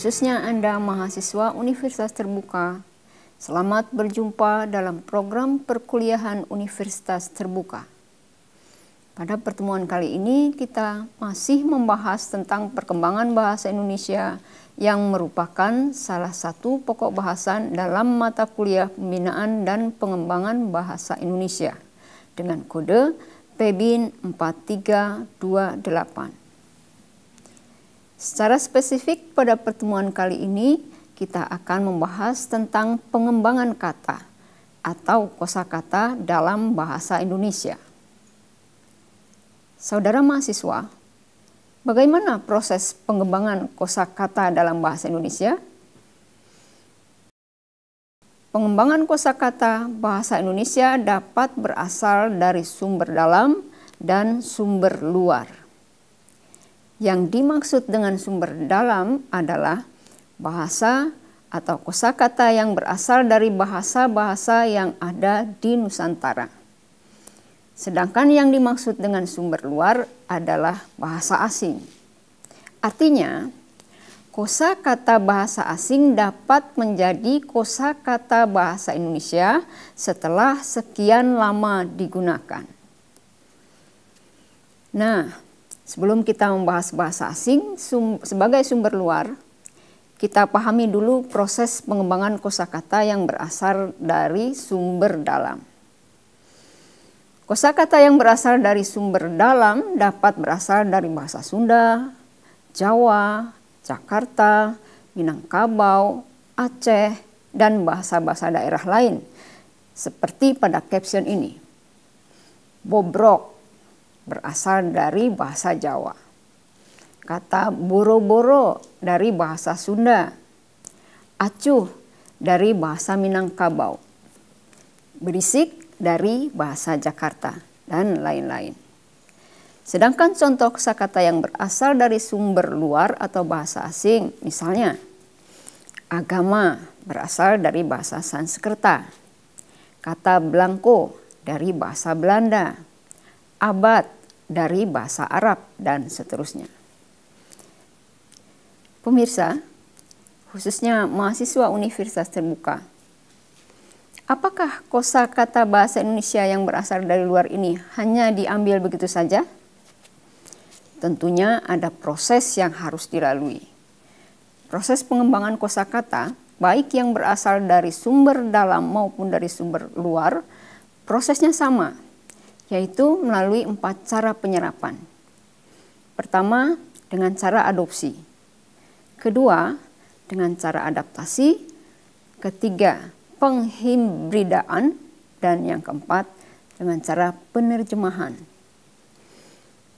khususnya Anda mahasiswa Universitas Terbuka. Selamat berjumpa dalam program perkuliahan Universitas Terbuka. Pada pertemuan kali ini kita masih membahas tentang perkembangan bahasa Indonesia yang merupakan salah satu pokok bahasan dalam mata kuliah pembinaan dan pengembangan bahasa Indonesia dengan kode PBIN 4328. Secara spesifik pada pertemuan kali ini kita akan membahas tentang pengembangan kata atau kosakata dalam bahasa Indonesia. Saudara mahasiswa, bagaimana proses pengembangan kosakata dalam bahasa Indonesia? Pengembangan kosakata bahasa Indonesia dapat berasal dari sumber dalam dan sumber luar. Yang dimaksud dengan sumber dalam adalah bahasa atau kosakata yang berasal dari bahasa-bahasa yang ada di Nusantara. Sedangkan yang dimaksud dengan sumber luar adalah bahasa asing. Artinya, kosa kata bahasa asing dapat menjadi kosa kata bahasa Indonesia setelah sekian lama digunakan. Nah, Sebelum kita membahas bahasa asing sum, sebagai sumber luar, kita pahami dulu proses pengembangan kosakata yang berasal dari sumber dalam. Kosakata yang berasal dari sumber dalam dapat berasal dari bahasa Sunda, Jawa, Jakarta, Minangkabau, Aceh, dan bahasa-bahasa daerah lain, seperti pada caption ini. Bobrok berasal dari bahasa Jawa. Kata boro-boro dari bahasa Sunda. Acuh dari bahasa Minangkabau. Berisik dari bahasa Jakarta dan lain-lain. Sedangkan contoh kosakata yang berasal dari sumber luar atau bahasa asing, misalnya agama berasal dari bahasa Sanskerta, kata blanko dari bahasa Belanda, abad dari bahasa Arab dan seterusnya. Pemirsa, khususnya mahasiswa universitas terbuka, apakah kosa kata bahasa Indonesia yang berasal dari luar ini hanya diambil begitu saja? Tentunya ada proses yang harus dilalui. Proses pengembangan kosa kata, baik yang berasal dari sumber dalam maupun dari sumber luar, prosesnya sama, yaitu melalui empat cara penyerapan. Pertama, dengan cara adopsi. Kedua, dengan cara adaptasi. Ketiga, penghimbridaan, Dan yang keempat, dengan cara penerjemahan.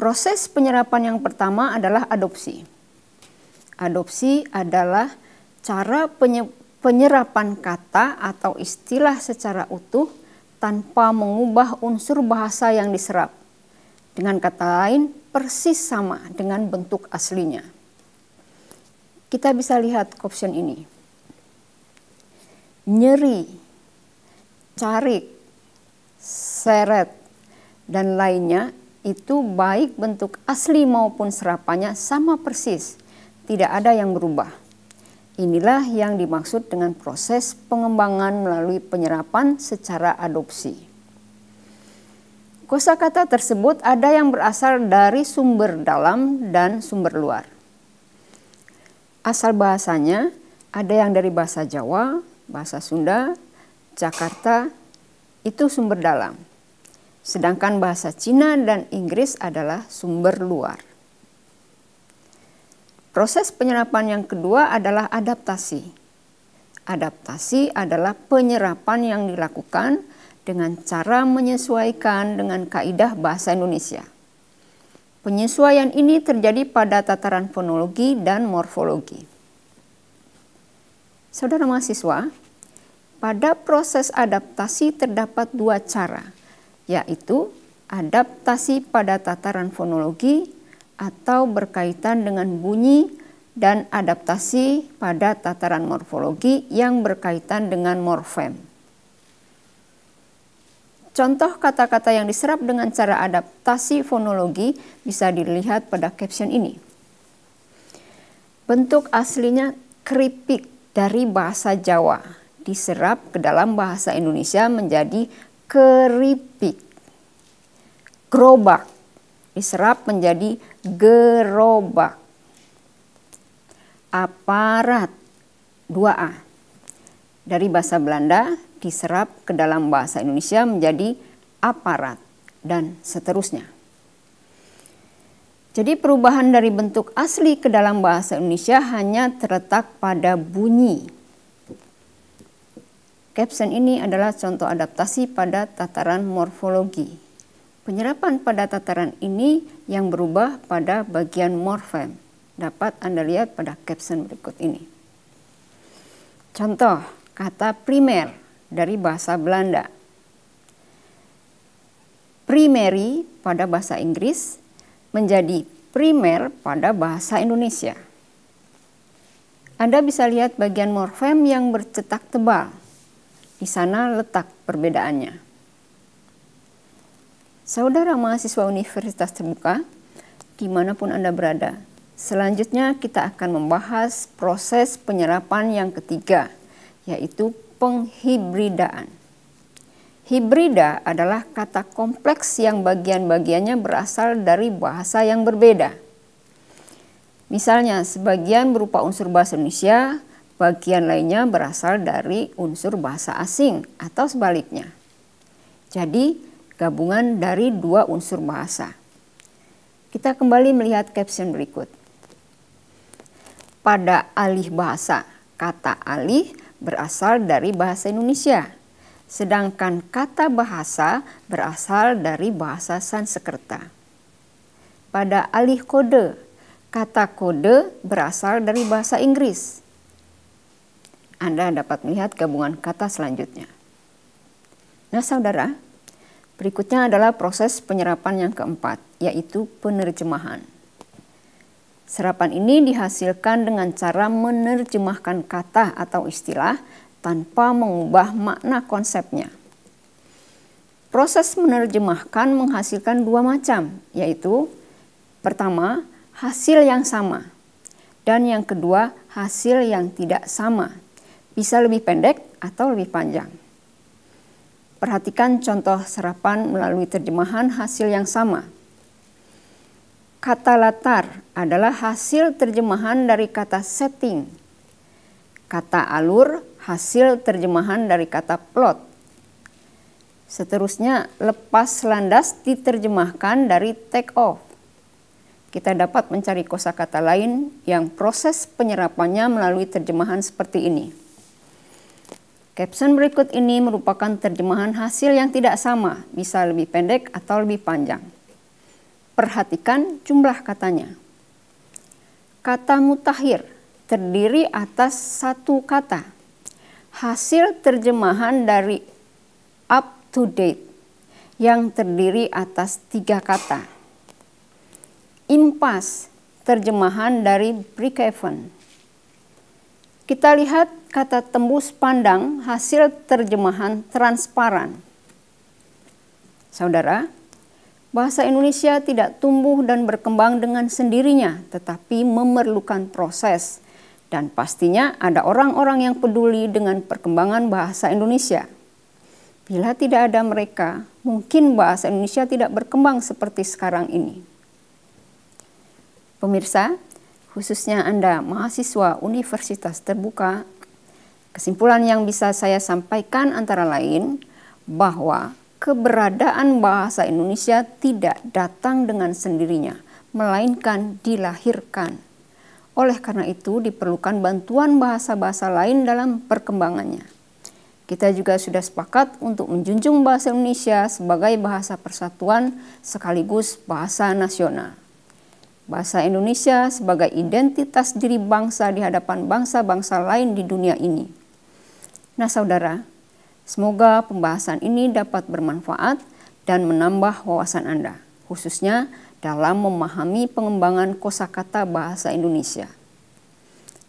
Proses penyerapan yang pertama adalah adopsi. Adopsi adalah cara penyerapan kata atau istilah secara utuh – tanpa mengubah unsur bahasa yang diserap. Dengan kata lain, persis sama dengan bentuk aslinya. Kita bisa lihat caption ini. Nyeri, carik, seret, dan lainnya itu baik bentuk asli maupun serapannya sama persis, tidak ada yang berubah. Inilah yang dimaksud dengan proses pengembangan melalui penyerapan secara adopsi. Kosa kata tersebut ada yang berasal dari sumber dalam dan sumber luar. Asal bahasanya ada yang dari bahasa Jawa, bahasa Sunda, Jakarta, itu sumber dalam. Sedangkan bahasa Cina dan Inggris adalah sumber luar. Proses penyerapan yang kedua adalah adaptasi. Adaptasi adalah penyerapan yang dilakukan dengan cara menyesuaikan dengan kaidah bahasa Indonesia. Penyesuaian ini terjadi pada tataran fonologi dan morfologi. Saudara mahasiswa, pada proses adaptasi terdapat dua cara, yaitu adaptasi pada tataran fonologi atau berkaitan dengan bunyi dan adaptasi pada tataran morfologi yang berkaitan dengan morfem. Contoh kata-kata yang diserap dengan cara adaptasi fonologi bisa dilihat pada caption ini. Bentuk aslinya keripik dari bahasa Jawa diserap ke dalam bahasa Indonesia menjadi keripik, gerobak, diserap menjadi gerobak. Aparat 2A dari bahasa Belanda diserap ke dalam bahasa Indonesia menjadi aparat dan seterusnya. Jadi perubahan dari bentuk asli ke dalam bahasa Indonesia hanya terletak pada bunyi. Caption ini adalah contoh adaptasi pada tataran morfologi. Penyerapan pada tataran ini yang berubah pada bagian morfem dapat Anda lihat pada caption berikut ini. Contoh kata primer dari bahasa Belanda. Primary pada bahasa Inggris menjadi primer pada bahasa Indonesia. Anda bisa lihat bagian morfem yang bercetak tebal. Di sana letak perbedaannya. Saudara mahasiswa Universitas Terbuka, dimanapun Anda berada, selanjutnya kita akan membahas proses penyerapan yang ketiga, yaitu penghibridaan. Hibrida adalah kata kompleks yang bagian-bagiannya berasal dari bahasa yang berbeda. Misalnya, sebagian berupa unsur bahasa Indonesia, bagian lainnya berasal dari unsur bahasa asing atau sebaliknya. Jadi, gabungan dari dua unsur bahasa. Kita kembali melihat caption berikut. Pada alih bahasa, kata alih berasal dari bahasa Indonesia, sedangkan kata bahasa berasal dari bahasa Sanskerta. Pada alih kode, kata kode berasal dari bahasa Inggris. Anda dapat melihat gabungan kata selanjutnya. Nah, saudara, Berikutnya adalah proses penyerapan yang keempat, yaitu penerjemahan. Serapan ini dihasilkan dengan cara menerjemahkan kata atau istilah tanpa mengubah makna konsepnya. Proses menerjemahkan menghasilkan dua macam, yaitu pertama, hasil yang sama, dan yang kedua, hasil yang tidak sama. Bisa lebih pendek atau lebih panjang. Perhatikan contoh serapan melalui terjemahan hasil yang sama. Kata latar adalah hasil terjemahan dari kata setting. Kata alur hasil terjemahan dari kata plot. Seterusnya, lepas landas diterjemahkan dari take off. Kita dapat mencari kosakata lain yang proses penyerapannya melalui terjemahan seperti ini. Caption berikut ini merupakan terjemahan hasil yang tidak sama, bisa lebih pendek atau lebih panjang. Perhatikan jumlah katanya. Kata mutakhir terdiri atas satu kata. Hasil terjemahan dari up to date yang terdiri atas tiga kata. Impas terjemahan dari break even kita lihat kata tembus pandang hasil terjemahan transparan. Saudara, bahasa Indonesia tidak tumbuh dan berkembang dengan sendirinya, tetapi memerlukan proses. Dan pastinya ada orang-orang yang peduli dengan perkembangan bahasa Indonesia. Bila tidak ada mereka, mungkin bahasa Indonesia tidak berkembang seperti sekarang ini. Pemirsa, khususnya Anda mahasiswa universitas terbuka, kesimpulan yang bisa saya sampaikan antara lain bahwa keberadaan bahasa Indonesia tidak datang dengan sendirinya, melainkan dilahirkan. Oleh karena itu, diperlukan bantuan bahasa-bahasa lain dalam perkembangannya. Kita juga sudah sepakat untuk menjunjung bahasa Indonesia sebagai bahasa persatuan sekaligus bahasa nasional bahasa Indonesia sebagai identitas diri bangsa di hadapan bangsa-bangsa lain di dunia ini. Nah, saudara, semoga pembahasan ini dapat bermanfaat dan menambah wawasan Anda, khususnya dalam memahami pengembangan kosakata bahasa Indonesia.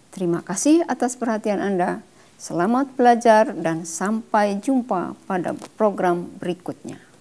Terima kasih atas perhatian Anda. Selamat belajar dan sampai jumpa pada program berikutnya.